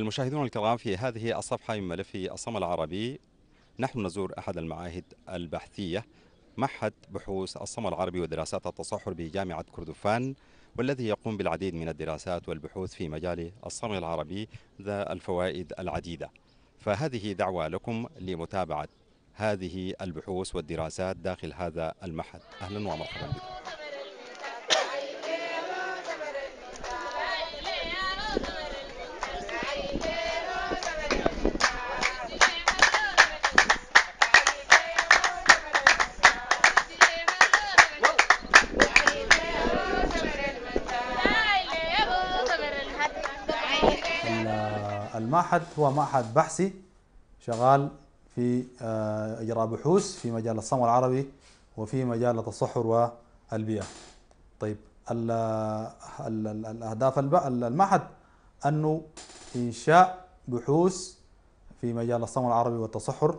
المشاهدون الكرام في هذه الصفحة من ملف الصم العربي نحن نزور أحد المعاهد البحثية معهد بحوث الصم العربي ودراسات التصحر بجامعة كردفان والذي يقوم بالعديد من الدراسات والبحوث في مجال الصم العربي ذا الفوائد العديدة فهذه دعوة لكم لمتابعة هذه البحوث والدراسات داخل هذا المعهد أهلا ومرحبا بكم المعهد هو معهد بحثي شغال في آه، إجراء بحوث في مجال الصمغ العربي وفي مجال التصحر والبيئة طيب الأهداف المعهد أنه إنشاء بحوث في مجال الصمغ العربي والتصحر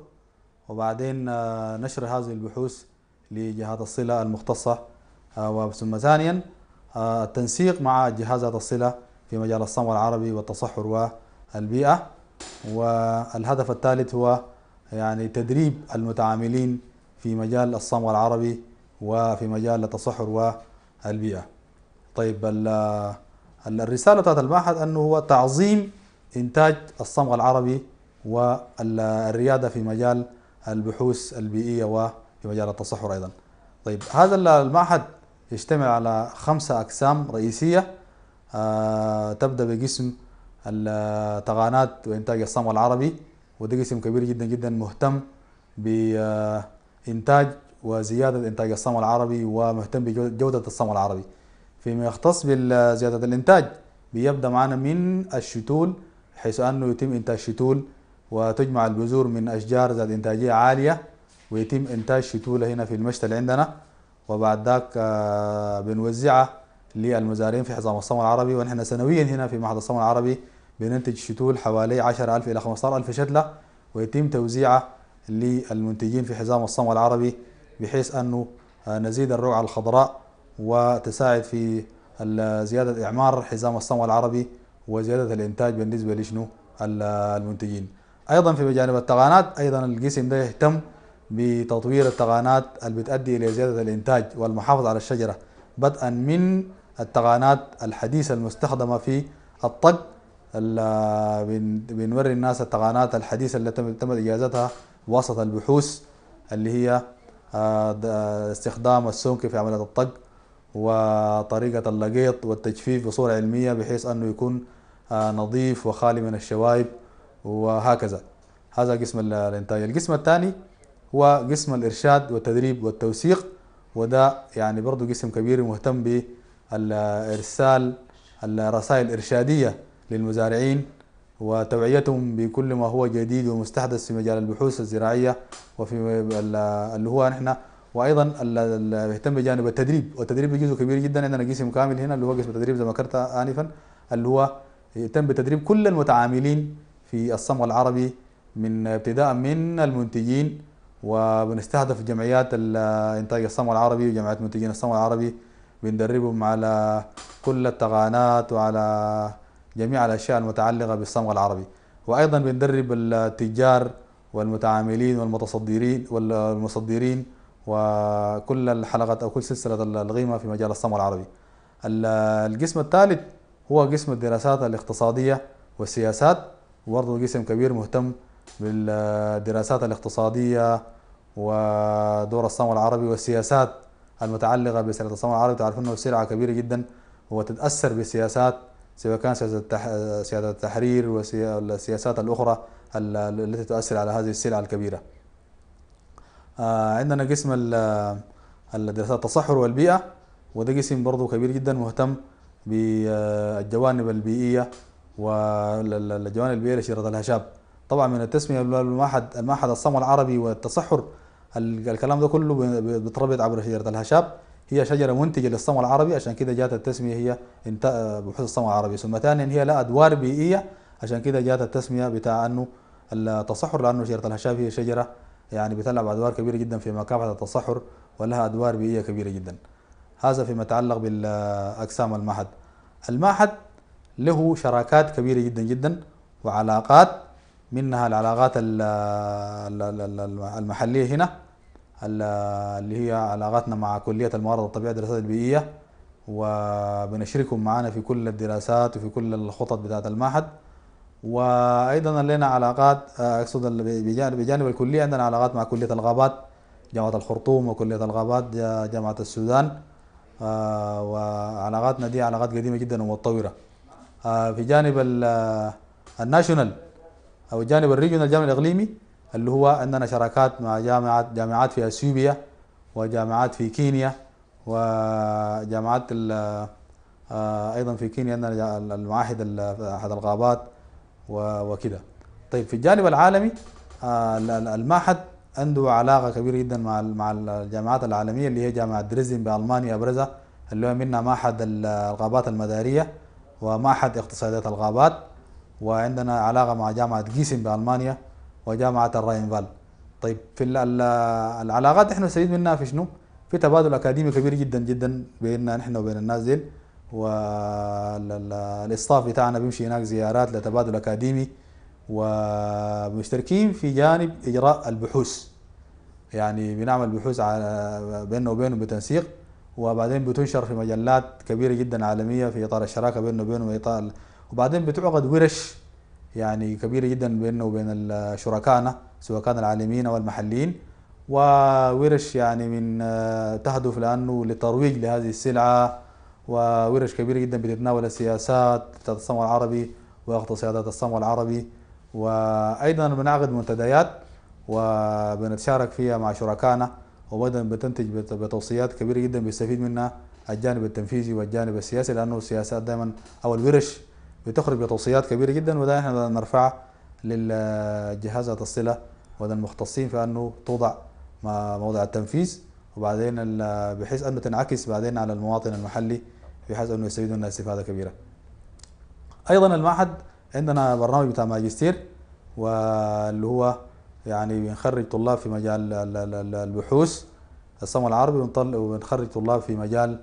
وبعدين آه، نشر هذه البحوث لجهات الصلة المختصة آه، وثم ثانيا التنسيق مع جهازات الصلة في مجال الصمغ العربي والتصحر البيئة والهدف الثالث هو يعني تدريب المتعاملين في مجال الصمغ العربي وفي مجال التصحر والبيئة طيب الرسالة بتاعت المعهد أنه هو تعظيم إنتاج الصمغ العربي والريادة في مجال البحوث البيئية وفي مجال التصحر أيضا طيب هذا المعهد يشتمل على خمسة أقسام رئيسية آه، تبدأ بقسم التغانات وإنتاج الصمغ العربي وده قسم كبير جدا جدا مهتم بإنتاج وزيادة إنتاج الصمغ العربي ومهتم بجودة الصمغ العربي فيما يختص بزيادة الإنتاج بيبدأ معنا من الشتول حيث أنه يتم إنتاج شتول وتجمع البذور من أشجار ذات إنتاجية عالية ويتم إنتاج شتولة هنا في المشتل عندنا وبعد ذاك آه، بنوزعها للمزارعين في حزام الصمغ العربي ونحن سنويا هنا في معهد الصمغ العربي بننتج شتول حوالي 10000 إلى 15000 شتلة ويتم توزيعها للمنتجين في حزام الصمغ العربي بحيث أنه آه، نزيد الرقعه الخضراء وتساعد في زيادة إعمار حزام الصمغ العربي وزيادة الإنتاج بالنسبة لشنو المنتجين أيضا في بجانب التغانات أيضا القسم ده يهتم بتطوير التغانات اللي بتؤدي إلى زيادة الإنتاج والمحافظة على الشجرة بدءا من التغانات الحديثة المستخدمة في الطق بنوري الناس التقانات الحديثة اللي تم إجازتها وسط البحوث اللي هي آه، استخدام السمك في عملية الطق وطريقة اللقيط والتجفيف بصورة علمية بحيث أنه يكون آه، نظيف وخالي من الشوائب وهكذا هذا قسم الإنتاج القسم الثاني هو قسم الإرشاد والتدريب والتوثيق وده يعني برضو قسم كبير مهتم بإرسال الرسائل الإرشادية للمزارعين وتوعيتهم بكل ما هو جديد ومستحدث في مجال البحوث الزراعية وفي اللي هو نحن وايضا اللي بيهتم بجانب التدريب والتدريب جزء كبير جدا عندنا قسم كامل هنا اللي هو قسم التدريب زي ما ذكرت انفا اللي هو يهتم بتدريب كل المتعاملين في الصمغ العربي من ابتداء من المنتجين وبنستهدف جمعيات انتاج الصمغ العربي وجمعيات منتجين الصمغ العربي بندربهم على كل التقانات وعلى جميع الأشياء المتعلقة بالصمغ العربي وأيضا بندرب التجار والمتعاملين والمتصدرين والمصدرين وكل الحلقة أو كل سلسلة الغيمة في مجال الصمغ العربي القسم الثالث هو قسم الدراسات الاقتصادية والسياسات وبرضه قسم كبير مهتم بالدراسات الاقتصادية ودور الصمغ العربي والسياسات المتعلقة بسلعه الصمغ العربي تعرفون أنه سلعة كبيرة جدا وتتأثر بسياسات سواء كان سيادة التحرير والسياسات الأخرى التي تؤثر على هذه السلع الكبيرة آه، عندنا قسم الدراسات التصحر والبيئة وده قسم برضه كبير جدا مهتم بالجوانب البيئية والجوانب البيئية لشجرة الهشاب طبعا من التسمية المعهد المعهد الصم العربي والتصحر الكلام ده كله بيتربط عبر شجرة الهشاب هي شجرة منتجة للصمغ العربي عشان كده جات التسمية هي بحوث الصمغ العربي ثم ثانيا هي لها أدوار بيئية عشان كده جات التسمية بتاع أنه التصحر لأنه شجرة الهشاب هي شجرة يعني بتلعب أدوار كبيرة جدا في مكافحة التصحر ولها أدوار بيئية كبيرة جدا هذا فيما يتعلق بالأقسام المعهد المعهد له شراكات كبيرة جدا جدا وعلاقات منها العلاقات المحلية هنا اللي هي علاقاتنا مع كلية الموارد الطبيعية والدراسات البيئية وبنشركهم معنا في كل الدراسات وفي كل الخطط بتاعت المعهد وايضا لنا علاقات آه، اقصد بجانب الكليه عندنا علاقات مع كليه الغابات جامعه الخرطوم وكليه الغابات جامعه السودان آه، وعلاقاتنا دي علاقات قديمه جدا ومتطوره آه، في جانب الناشونال او الجانب الريجونال الجانب الاقليمي اللي هو عندنا شراكات مع جامعات جامعات في اثيوبيا وجامعات في كينيا وجامعات آه، ايضا في كينيا عندنا المعاهد احد الغابات وكده طيب في الجانب العالمي آه، المعهد عنده علاقه كبيره جدا مع مع الجامعات العالميه اللي هي جامعه دريزن بالمانيا ابرزها اللي هو منها معهد الغابات المداريه ومعهد اقتصاديات الغابات وعندنا علاقه مع جامعه جيسن بالمانيا وجامعه الراينفال طيب في العلاقات احنا نستفيد منها في شنو؟ في تبادل اكاديمي كبير جدا جدا بيننا نحن وبين الناس ديل والاصطاف بتاعنا بيمشي هناك زيارات لتبادل اكاديمي ومشتركين في جانب اجراء البحوث يعني بنعمل بحوث على بيننا وبينهم بتنسيق وبعدين بتنشر في مجلات كبيره جدا عالميه في اطار الشراكه بيننا وبينهم اطار وبعدين بتعقد ورش يعني كبيرة جدا بيننا وبين شركائنا سواء كان العالميين أو المحليين وورش يعني من آه، تهدف لأنه لترويج لهذه السلعة وورش كبيرة جدا بتتناول السياسات بتاعت الصمغ العربي واقتصادات الصمغ العربي وأيضا بنعقد منتديات وبنتشارك فيها مع شركائنا وايضا بتنتج بتوصيات كبيرة جدا بيستفيد منها الجانب التنفيذي والجانب السياسي لأنه السياسات دائما أو الورش بتخرج بتوصيات كبيره جدا وده احنا نرفعه للجهازات الصله وده المختصين في انه توضع موضع التنفيذ وبعدين بحيث انه تنعكس بعدين على المواطن المحلي بحيث انه يستفيدوا منها استفاده كبيره. ايضا المعهد عندنا برنامج بتاع ماجستير واللي هو يعني بنخرج طلاب في مجال البحوث الصم العربي وبنخرج طلاب في مجال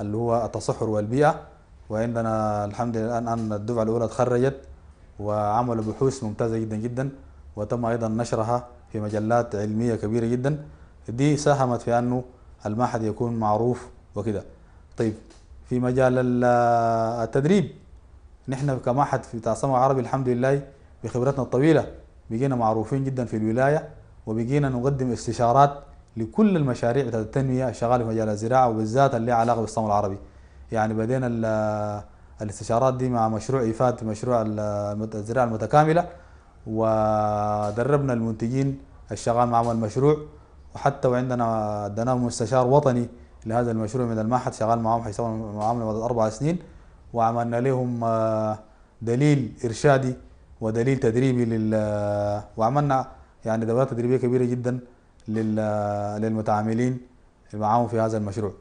اللي هو التصحر والبيئه وعندنا الحمد لله الان الدفعه الاولى تخرجت وعملوا بحوث ممتازه جدا جدا وتم ايضا نشرها في مجلات علميه كبيره جدا دي ساهمت في انه المعهد يكون معروف وكده طيب في مجال التدريب نحن كمعهد في تعصم العربي الحمد لله بخبرتنا الطويله بقينا معروفين جدا في الولايه وبقينا نقدم استشارات لكل المشاريع بتاعت التنميه الشغاله في مجال الزراعه وبالذات اللي لها علاقه بالصمم العربي يعني بدينا الاستشارات دي مع مشروع ايفاد مشروع الزراعه المتكامله ودربنا المنتجين الشغال معهم المشروع وحتى وعندنا اديناهم مستشار وطني لهذا المشروع من المعهد شغال معهم حيث معهم لمده اربع سنين وعملنا لهم آه، دليل ارشادي ودليل تدريبي لل وعملنا يعني دورات تدريبيه كبيره جدا للمتعاملين معاهم في هذا المشروع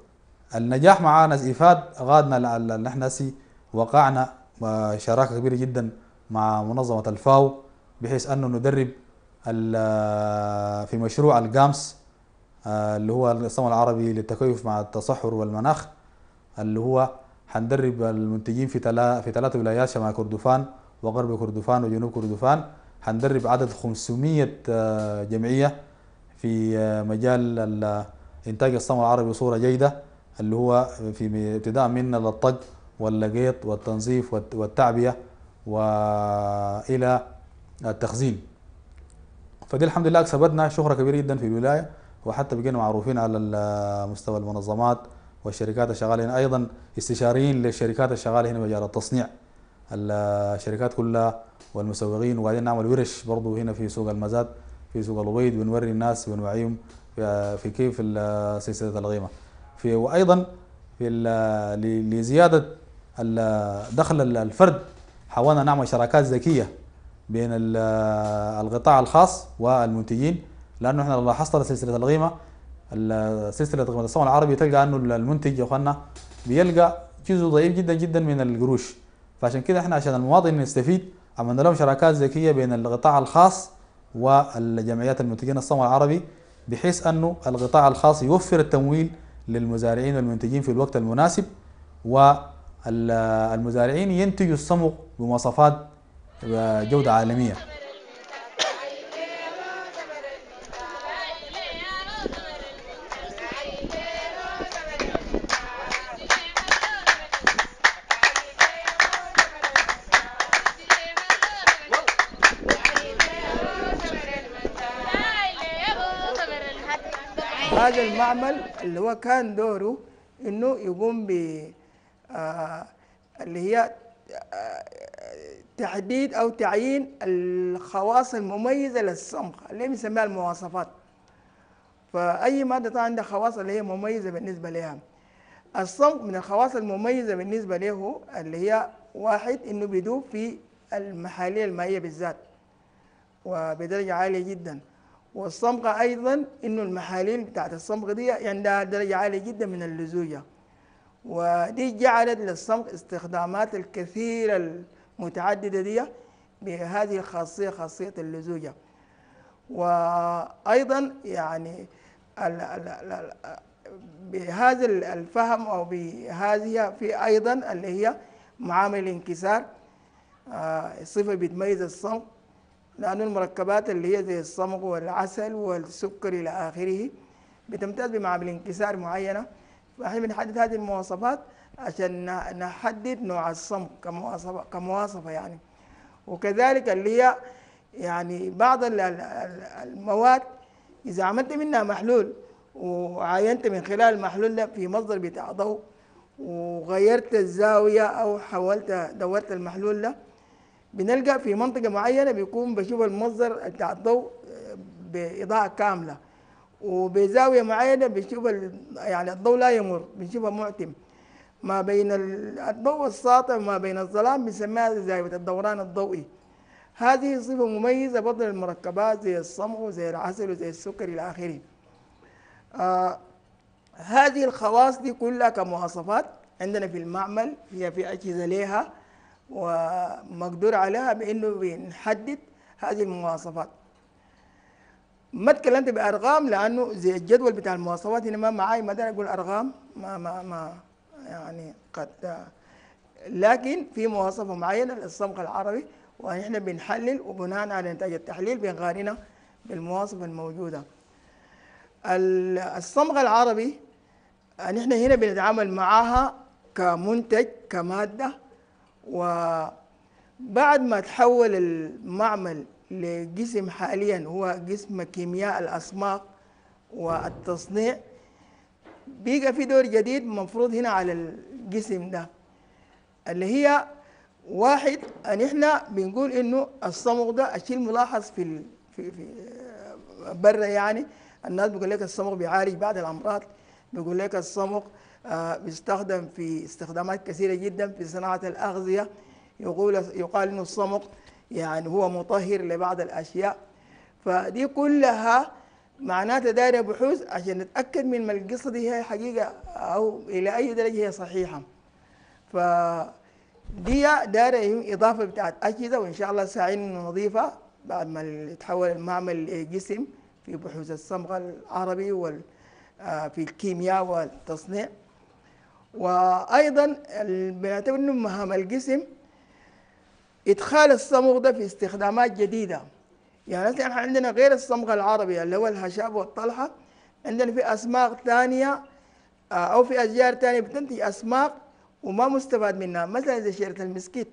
النجاح معانا إفاد إيفاد غادنا لأن احنا سي وقعنا آه، شراكة كبيرة جدا مع منظمة الفاو بحيث أنه ندرب آه، في مشروع الجامس آه، اللي هو الصمم العربي للتكيف مع التصحر والمناخ اللي هو هندرب المنتجين في في ثلاث ولايات شمال كردفان وغرب كردفان وجنوب كردفان هندرب عدد 500 جمعية في مجال إنتاج الصمم العربي بصورة جيدة اللي هو في ابتداء من الطج واللقيط والتنظيف والتعبية وإلى التخزين فدي الحمد لله كسبتنا شهرة كبيرة جدا في الولاية وحتى بقينا معروفين على مستوى المنظمات والشركات الشغالة هنا أيضا استشاريين للشركات الشغالة هنا مجال التصنيع الشركات كلها والمسوقين وبعدين نعمل ورش برضو هنا في سوق المزاد في سوق البيض بنوري الناس بنوعيهم آه، في كيف سلسلة القيمة في وايضا في لزياده دخل الفرد حاولنا نعمل شراكات ذكيه بين القطاع الخاص والمنتجين لانه احنا لاحظت سلسله القيمه سلسله قيمه الصوم العربي تلقى انه المنتج يا اخواننا بيلقى جزء ضئيل جدا جدا من القروش فعشان كده احنا عشان المواطن يستفيد عملنا لهم شراكات ذكيه بين القطاع الخاص والجمعيات المنتجين الصوم العربي بحيث انه القطاع الخاص يوفر التمويل للمزارعين والمنتجين في الوقت المناسب والمزارعين ينتجوا الصمغ بمواصفات آه، جودة عالمية هذا المعمل اللي هو كان دوره انه يقوم ب آه، اللي هي آه، تحديد او تعيين الخواص المميزه للصمغه اللي بنسميها المواصفات فاي ماده طبعا عندها خواص اللي هي مميزه بالنسبه لها الصمغ من الخواص المميزه بالنسبه له اللي هي واحد انه بيدوب في المحاليل المائيه بالذات وبدرجه عاليه جدا والصمغة أيضا إنه المحاليل بتاعت الصمغة دي عندها يعني درجة عالية جدا من اللزوجة ودي جعلت للصمغ استخدامات الكثيرة المتعددة دي بهذه الخاصية خاصية اللزوجة وأيضا يعني الـ الـ الـ بهذا الفهم أو بهذه في أيضا اللي هي معامل الانكسار آه، صفة بتميز الصمغ لأن المركبات اللي هي زي الصمغ والعسل والسكر إلى آخره بتمتاز بمعامل انكسار معينة فإحنا بنحدد هذه المواصفات عشان نحدد نوع الصمغ كمواصفة, كمواصفة يعني وكذلك اللي هي يعني بعض المواد إذا عملت منها محلول وعاينت من خلال المحلول ده في مصدر بتاع ضوء وغيرت الزاوية أو حولت دورت المحلول ده بنلقى في منطقة معينة بيكون بشوف المصدر بتاع الضوء آه، بإضاءة كاملة وبزاوية معينة بنشوف يعني الضوء لا يمر بنشوفه معتم ما بين الضوء الساطع وما بين الظلام بنسميها زاوية الدوران الضوئي هذه صفة مميزة بطل المركبات زي الصمغ وزي العسل وزي السكر إلى آخره آه هذه الخواص دي كلها كمواصفات عندنا في المعمل هي في أجهزة ليها ومقدور عليها بانه بنحدد هذه المواصفات ما اتكلمت بارقام لانه زي الجدول بتاع المواصفات هنا ما معي ما اقول ارقام ما ما ما يعني قد لكن في مواصفه معينه للصمغ العربي ونحن بنحلل وبناء على نتائج التحليل بنقارنها بالمواصفه الموجوده الصمغ العربي نحن هنا بنتعامل معها كمنتج كماده وبعد ما تحول المعمل لجسم حاليا هو قسم كيمياء الأسماق والتصنيع بيجا في دور جديد مفروض هنا على الجسم ده اللي هي واحد ان احنا بنقول انه الصمغ ده الشيء ملاحظ في في, في آه، برا يعني الناس بيقول لك الصمغ بيعالج بعض الامراض بيقول لك الصمغ آه، بيستخدم في استخدامات كثيرة جدا في صناعة الأغذية يقول يقال إنه الصمغ يعني هو مطهر لبعض الأشياء فدي كلها معناتها دايرة بحوث عشان نتأكد من القصة دي هي حقيقة أو إلى أي درجة هي صحيحة ف دي دار إضافة بتاعت أجهزة وإن شاء الله ساعين نضيفها بعد ما يتحول المعمل جسم في بحوث الصمغ العربي وال آه، في الكيمياء والتصنيع وأيضا بنعتبر أنه مهام الجسم إدخال الصمغ ده في استخدامات جديدة يعني مثلا احنا عندنا غير الصمغ العربي اللي هو الهشاب والطلحة عندنا في أسماغ ثانية آه، أو في أشجار ثانية بتنتج أسماغ وما مستفاد منها مثلا زي شجرة المسكيت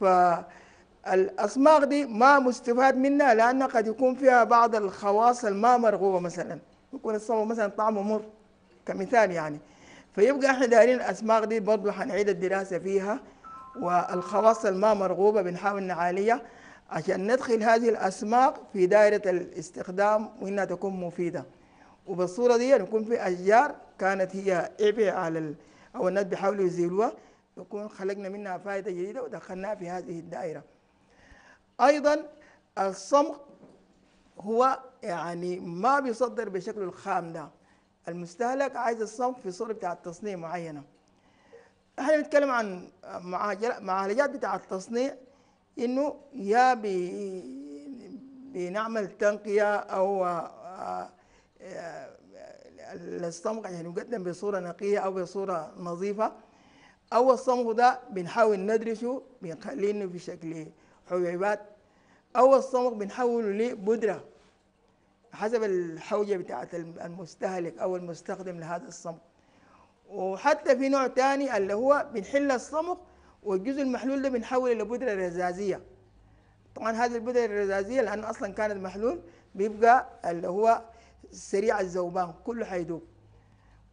فالأسماغ دي ما مستفاد منها لأنها قد يكون فيها بعض الخواص الما مرغوبة مثلا يكون الصمغ مثلا طعمه مر كمثال يعني فيبقى احنا دايرين الاسماك دي برضه حنعيد الدراسه فيها والخواص الما مرغوبه بنحاول نعاليها عشان ندخل هذه الاسماك في دائره الاستخدام وانها تكون مفيده وبالصوره دي نكون في اشجار كانت هي عبء على ال... او الناس بيحاولوا يزيلوها يكون خلقنا منها فائده جديده ودخلناها في هذه الدائره ايضا الصمغ هو يعني ما بيصدر بشكله الخام ده المستهلك عايز الصنف في صوره بتاع التصنيع معينه احنا بنتكلم عن معالجات بتاع التصنيع انه يا بي بنعمل تنقيه او آه، آه، الصمغ يعني يقدم بصوره نقيه او بصوره نظيفه او الصمغ ده بنحاول ندرسه بنخليه انه في شكل حبيبات أول الصمغ بنحوله لبودرة حسب الحوجة بتاعة المستهلك أو المستخدم لهذا الصمغ وحتى في نوع تاني اللي هو بنحل الصمغ والجزء المحلول ده بنحوله لبودرة رزازية طبعا هذه البودرة الرزازية لأن أصلا كانت محلول بيبقى اللي هو سريع الذوبان كله حيدوب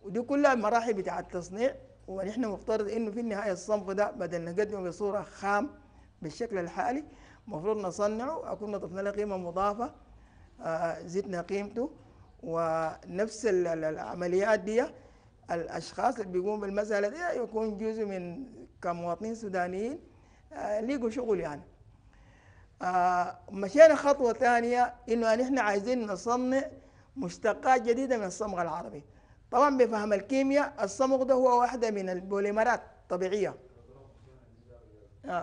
ودي كلها مراحل بتاعة التصنيع ونحن مفترض انه في النهايه الصمغ ده بدل نقدمه بصوره خام بالشكل الحالي المفروض نصنعه اكون ضفنا له قيمه مضافه آه، آه، زدنا قيمته ونفس العمليات دي الاشخاص اللي بيقوموا بالمساله دي يكون جزء من كمواطنين سودانيين آه، ليقوا شغل يعني مشينا خطوه ثانيه انه نحن عايزين نصنع مشتقات جديده من الصمغ العربي طبعا بفهم الكيمياء الصمغ ده هو واحده من البوليمرات الطبيعيه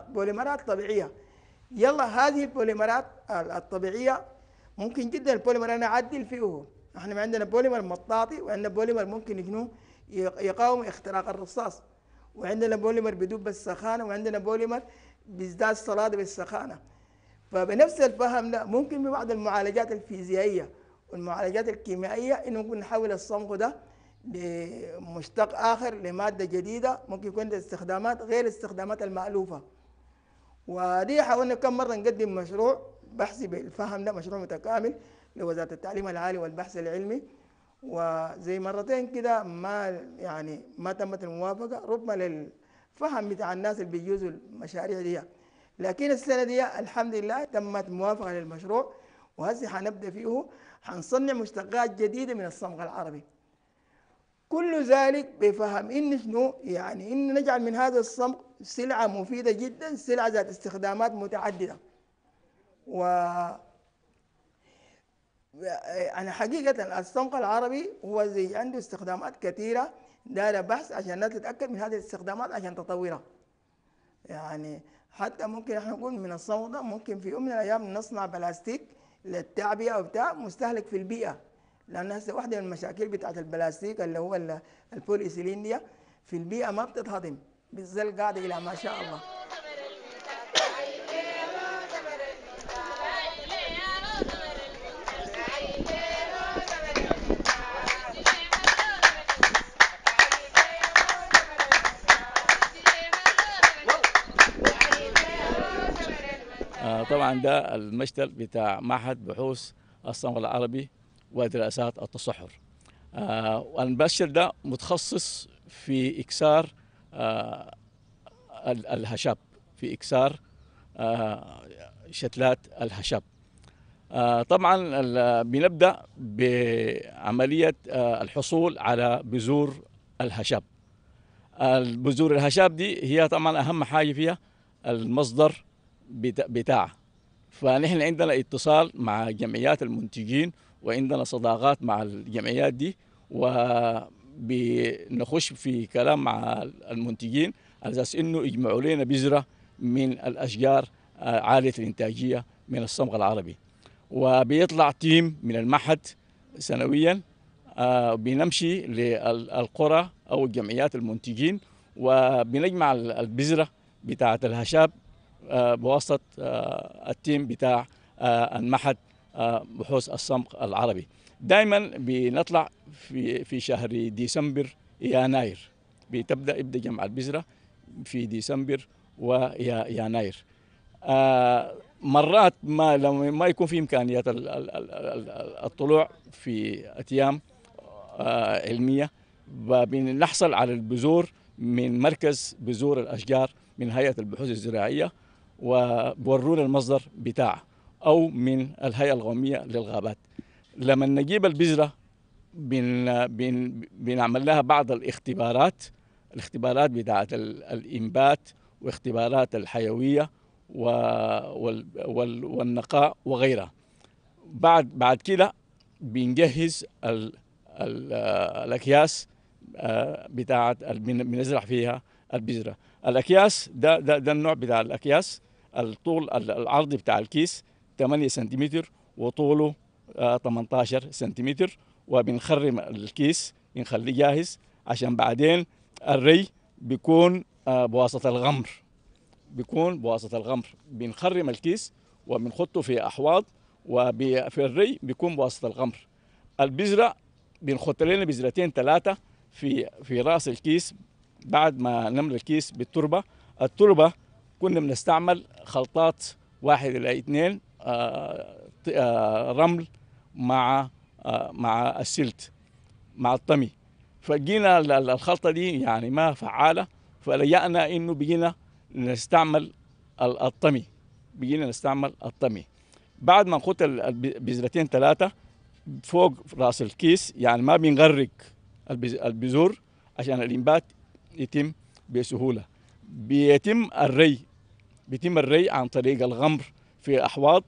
بوليمرات طبيعيه يلا هذه البوليمرات الطبيعيه ممكن جدا البوليمر انا اعدل فيه احنا عندنا بوليمر مطاطي وعندنا بوليمر ممكن شنو يقاوم اختراق الرصاص وعندنا بوليمر بدوب بالسخانه وعندنا بوليمر بيزداد صلادة بالسخانه فبنفس الفهم ده ممكن ببعض المعالجات الفيزيائيه والمعالجات الكيميائيه انه ممكن نحول الصمغ ده لمشتق اخر لماده جديده ممكن يكون استخدامات غير الاستخدامات المالوفه ودي حاولنا كم مرة نقدم مشروع بحثي بالفهم ده مشروع متكامل لوزارة التعليم العالي والبحث العلمي وزي مرتين كده ما يعني ما تمت الموافقة ربما للفهم بتاع الناس اللي بيجوزوا المشاريع دي لكن السنة دي الحمد لله تمت موافقة للمشروع وهسه حنبدأ فيه حنصنع مشتقات جديدة من الصمغ العربي كل ذلك بفهم إن شنو يعني إن نجعل من هذا الصمغ سلعة مفيدة جدا سلعة ذات استخدامات متعددة و أنا يعني حقيقة الصمغ العربي هو زي عنده استخدامات كثيرة دار بحث عشان الناس تتأكد من هذه الاستخدامات عشان تطورها يعني حتى ممكن احنا نقول من الصمغ ده ممكن في يوم من الأيام نصنع بلاستيك للتعبئة وبتاع مستهلك في البيئة لأن هسه واحدة من المشاكل بتاعت البلاستيك اللي هو البوليسيلين دي في البيئة ما بتتهضم بالزل قاعدة إلى ما شاء الله آه، طبعا ده المشتل بتاع معهد بحوث الصنف العربي ودراسات التصحر وأنا آه، ده متخصص في إكسار آه، الهشاب في إكسار آه، شتلات الهشاب طبعا بنبدأ بعملية الحصول على بذور الهشاب البذور الهشاب دي هي طبعا أهم حاجة فيها المصدر بتاعها فنحن عندنا اتصال مع جمعيات المنتجين وعندنا صداقات مع الجمعيات دي وبنخش في كلام مع المنتجين على اساس انه يجمعوا لنا بذره من الاشجار آه، عاليه الانتاجيه من الصمغ العربي وبيطلع تيم من المعهد سنويا آه، بنمشي للقرى او الجمعيات المنتجين وبنجمع البذره بتاعه الهشاب آه، بواسطه التيم بتاع المعهد بحوث الصمغ العربي دائما بنطلع في في شهر ديسمبر يناير بتبدا يبدا جمع البذره في ديسمبر ويناير آه، مرات ما لما ما يكون في امكانيات الطلوع في اتيام آه، علميه بنحصل على البذور من مركز بذور الاشجار من هيئه البحوث الزراعيه وبورونا المصدر بتاعه او من الهيئه القوميه للغابات لما نجيب البذره بن بن بنعمل لها بعض الاختبارات الاختبارات بتاعه الانبات واختبارات الحيويه والنقاء وغيرها بعد بعد كده بنجهز ال ال الاكياس آه، بتاعه بنزرع فيها البذره الاكياس ده ده, ده النوع بتاع الاكياس الطول العرض بتاع الكيس 8 سنتيمتر وطوله 18 آه، سنتيمتر وبنخرم الكيس بنخليه جاهز عشان بعدين الري بيكون آه، بواسطه الغمر بيكون بواسطه الغمر بنخرم الكيس وبنحطه في احواض وفي الري بيكون بواسطه الغمر البذره بنخط لنا بذرتين ثلاثه في في راس الكيس بعد ما نملى الكيس بالتربه التربه كنا بنستعمل خلطات واحد الى اثنين آه، آه، رمل مع آه، مع السلت مع الطمي فجينا الخلطه دي يعني ما فعاله فلجأنا انه بقينا نستعمل الطمي بقينا نستعمل الطمي بعد ما نخط البذرتين ثلاثه فوق راس الكيس يعني ما بنغرق البذور عشان الانبات يتم بسهوله بيتم الري بيتم الري عن طريق الغمر في احواض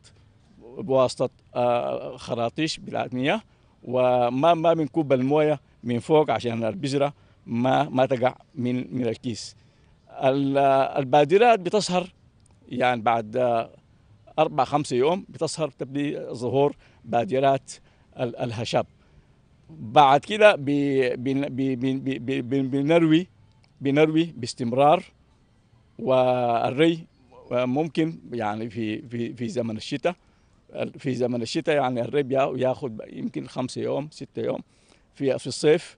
بواسطه آه، خراطيش بتاعت مياه وما ما بنكب المويه من فوق عشان البذره ما ما تقع من من الكيس البادرات بتصهر يعني بعد آه، أربع خمسة يوم بتصهر تبدي ظهور بادرات الهشاب بعد كده بنروي بنروي باستمرار والري ممكن يعني في في في زمن الشتاء في زمن الشتاء يعني الريب ياخذ يمكن خمسة يوم ستة يوم في في الصيف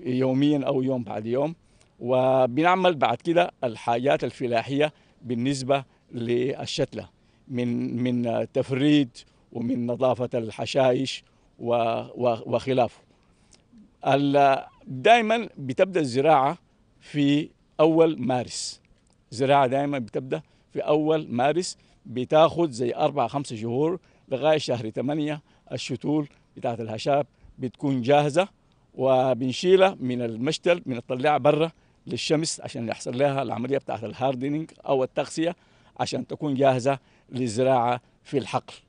يوميا او يوم بعد يوم وبنعمل بعد كده الحاجات الفلاحيه بالنسبه للشتله من من تفريد ومن نظافه الحشائش وخلافه دائما بتبدا الزراعه في اول مارس الزراعه دائما بتبدا في اول مارس بتاخد زي اربع خمس شهور لغايه شهر تمانية الشتول بتاعت الهشاب بتكون جاهزه وبنشيلها من المشتل بنطلعها برا للشمس عشان يحصل لها العمليه بتاعت الهاردنينج او التغسيه عشان تكون جاهزه للزراعه في الحقل